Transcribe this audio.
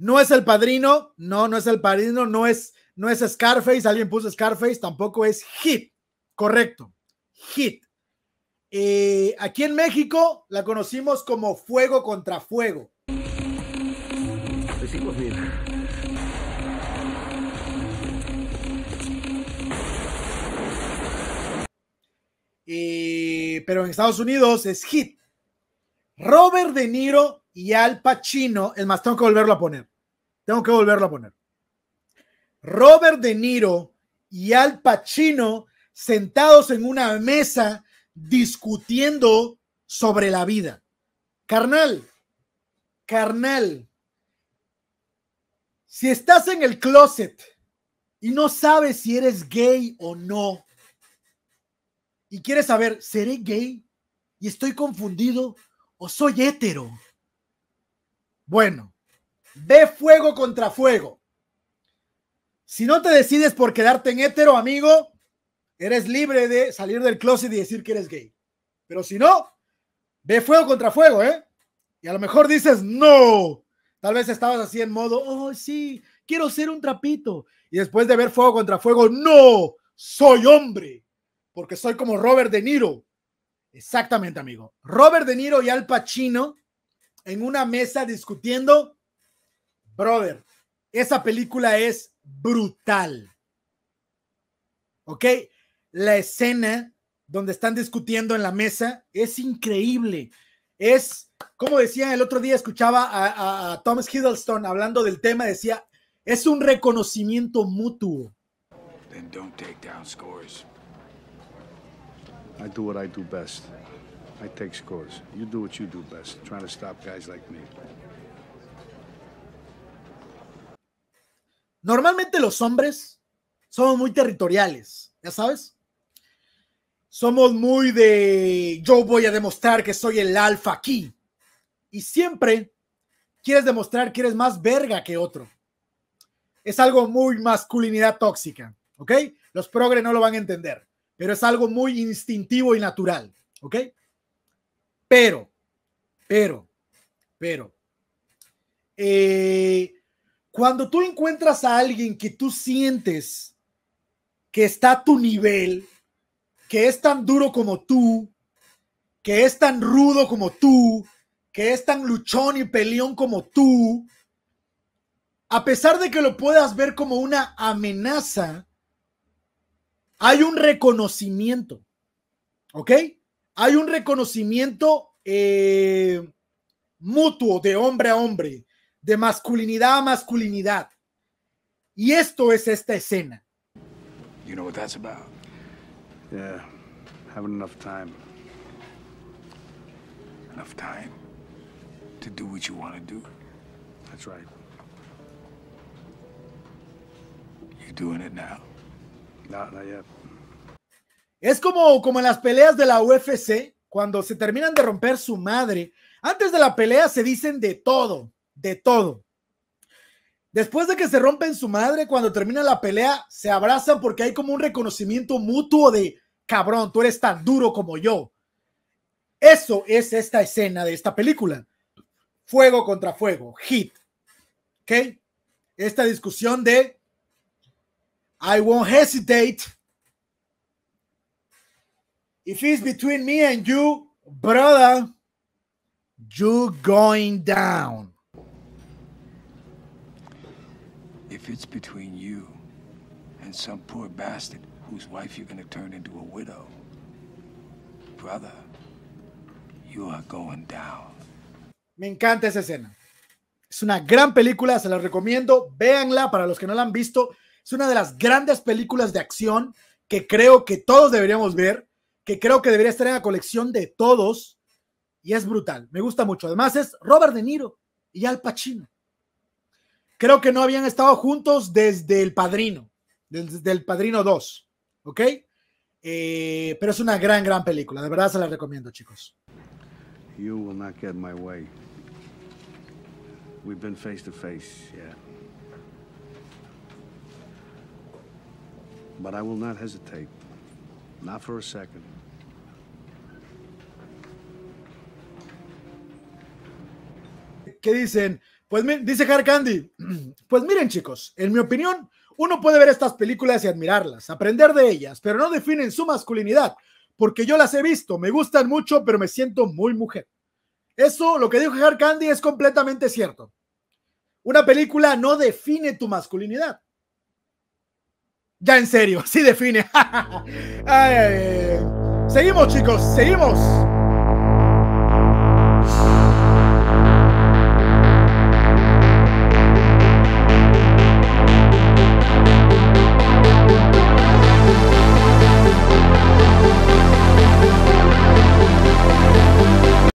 No es el padrino, no, no es el padrino, no es, no es Scarface, alguien puso Scarface, tampoco es Hit, correcto, Hit. Eh, aquí en México la conocimos como Fuego contra Fuego. Pues pues eh, pero en Estados Unidos es Hit. Robert De Niro y Al Pacino, es más, tengo que volverlo a poner. Tengo que volverlo a poner. Robert De Niro y Al Pacino sentados en una mesa discutiendo sobre la vida. Carnal, carnal, si estás en el closet y no sabes si eres gay o no, y quieres saber, ¿seré gay? ¿Y estoy confundido? ¿O soy hétero? Bueno, Ve fuego contra fuego. Si no te decides por quedarte en hétero, amigo, eres libre de salir del closet y decir que eres gay. Pero si no, ve fuego contra fuego, ¿eh? Y a lo mejor dices, no. Tal vez estabas así en modo, oh, sí, quiero ser un trapito. Y después de ver fuego contra fuego, no, soy hombre, porque soy como Robert De Niro. Exactamente, amigo. Robert De Niro y Al Pacino en una mesa discutiendo Brother, esa película es brutal. ¿Ok? La escena donde están discutiendo en la mesa es increíble. Es, como decía el otro día, escuchaba a, Thomas Hiddleston hablando del tema, decía, es un reconocimiento mutuo. Then don't take down scores. I do what I do best. I take scores. You do what you do best, trying to stop guys like me. Normalmente los hombres somos muy territoriales, ya sabes. Somos muy de yo voy a demostrar que soy el alfa aquí. Y siempre quieres demostrar que eres más verga que otro. Es algo muy masculinidad tóxica, ¿ok? Los progres no lo van a entender, pero es algo muy instintivo y natural, ¿ok? Pero, pero, pero, eh, cuando tú encuentras a alguien que tú sientes que está a tu nivel, que es tan duro como tú, que es tan rudo como tú, que es tan luchón y peleón como tú, a pesar de que lo puedas ver como una amenaza, hay un reconocimiento, ¿ok? Hay un reconocimiento eh, mutuo de hombre a hombre de masculinidad a masculinidad. Y esto es esta escena. You know what that's about. Yeah, having enough time. Enough time to do what you want to do. That's right. You doing it now? not yet. Es como, como en las peleas de la UFC, cuando se terminan de romper su madre. Antes de la pelea se dicen de todo de todo. Después de que se rompen su madre, cuando termina la pelea, se abrazan porque hay como un reconocimiento mutuo de, cabrón, tú eres tan duro como yo. Eso es esta escena de esta película. Fuego contra fuego, hit. ¿Ok? Esta discusión de I won't hesitate. If it's between me and you, brother, you going down. If between you Me encanta esa escena. Es una gran película, se la recomiendo. Véanla para los que no la han visto. Es una de las grandes películas de acción que creo que todos deberíamos ver, que creo que debería estar en la colección de todos. Y es brutal, me gusta mucho. Además es Robert De Niro y Al Pacino creo que no habían estado juntos desde El Padrino, desde El Padrino 2, ¿ok? Eh, pero es una gran, gran película, de verdad se la recomiendo, chicos. You will not get my way. We've been face to face, yeah. But I will not hesitate, not for a second. ¿Qué dicen? Pues dice Hard Candy, Pues miren chicos, en mi opinión, uno puede ver estas películas y admirarlas, aprender de ellas, pero no definen su masculinidad, porque yo las he visto, me gustan mucho, pero me siento muy mujer. Eso, lo que dijo Hard Candy, es completamente cierto. Una película no define tu masculinidad. Ya en serio, así define. Seguimos chicos, seguimos.